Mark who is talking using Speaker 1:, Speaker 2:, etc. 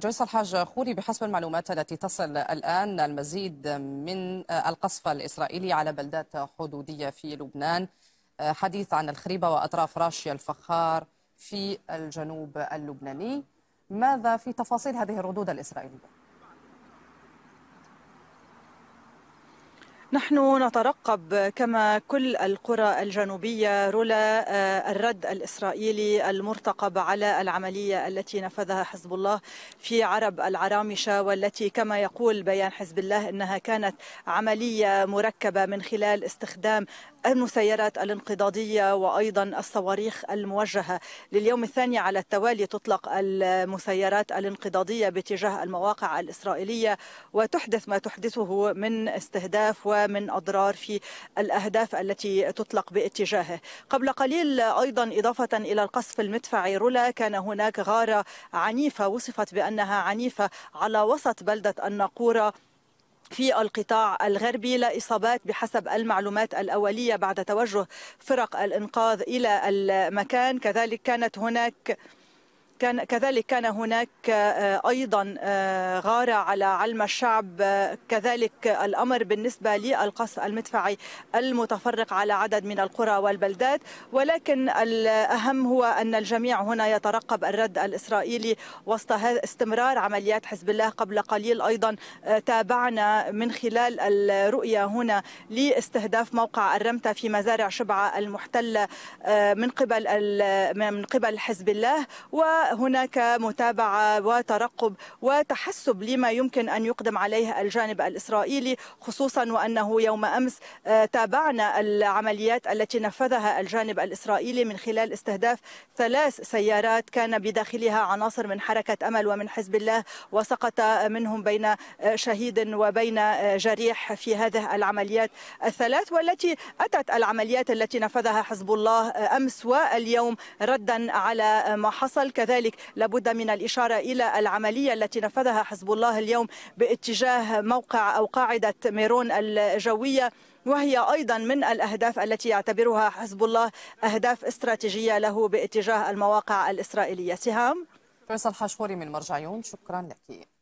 Speaker 1: جويس الحاج خوري بحسب المعلومات التي تصل الآن المزيد من القصف الإسرائيلي على بلدات حدودية في لبنان حديث عن الخريبة وأطراف راشيا الفخار في الجنوب اللبناني ماذا في تفاصيل هذه الردود الإسرائيلية؟
Speaker 2: نحن نترقب كما كل القرى الجنوبية رولا آه، الرد الإسرائيلي المرتقب على العملية التي نفذها حزب الله في عرب العرامشة والتي كما يقول بيان حزب الله إنها كانت عملية مركبة من خلال استخدام المسيرات الانقضاضية وأيضا الصواريخ الموجهة لليوم الثاني على التوالي تطلق المسيرات الانقضاضية باتجاه المواقع الإسرائيلية وتحدث ما تحدثه من استهداف ومن أضرار في الأهداف التي تطلق باتجاهه قبل قليل أيضا إضافة إلى القصف المدفعي رولا كان هناك غارة عنيفة وصفت بأنها عنيفة على وسط بلدة الناقورة في القطاع الغربي لا إصابات بحسب المعلومات الأولية بعد توجه فرق الإنقاذ إلى المكان كذلك كانت هناك كان كذلك كان هناك آه، ايضا آه، غاره على علم الشعب آه، كذلك الامر بالنسبه للقصف المدفعي المتفرق على عدد من القرى والبلدات ولكن الاهم هو ان الجميع هنا يترقب الرد الاسرائيلي وسط استمرار عمليات حزب الله قبل قليل ايضا تابعنا من خلال الرؤيه هنا لاستهداف موقع الرمته في مزارع شبعه المحتله من قبل من قبل حزب الله و هناك متابعه وترقب وتحسب لما يمكن ان يقدم عليه الجانب الاسرائيلي خصوصا وانه يوم امس آه، تابعنا العمليات التي نفذها الجانب الاسرائيلي من خلال استهداف ثلاث سيارات كان بداخلها عناصر من حركه امل ومن حزب الله وسقط منهم بين آه، شهيد وبين آه، جريح في هذه العمليات الثلاث والتي اتت العمليات التي نفذها حزب الله امس واليوم ردا على ما حصل كذلك ذلك لابد من الإشارة إلى العملية التي نفذها حزب الله اليوم باتجاه موقع أو قاعدة ميرون الجوية وهي أيضا من الأهداف التي يعتبرها حزب الله أهداف استراتيجية له باتجاه المواقع الإسرائيلية سهام فيصل حشوري من مرجع شكرا لك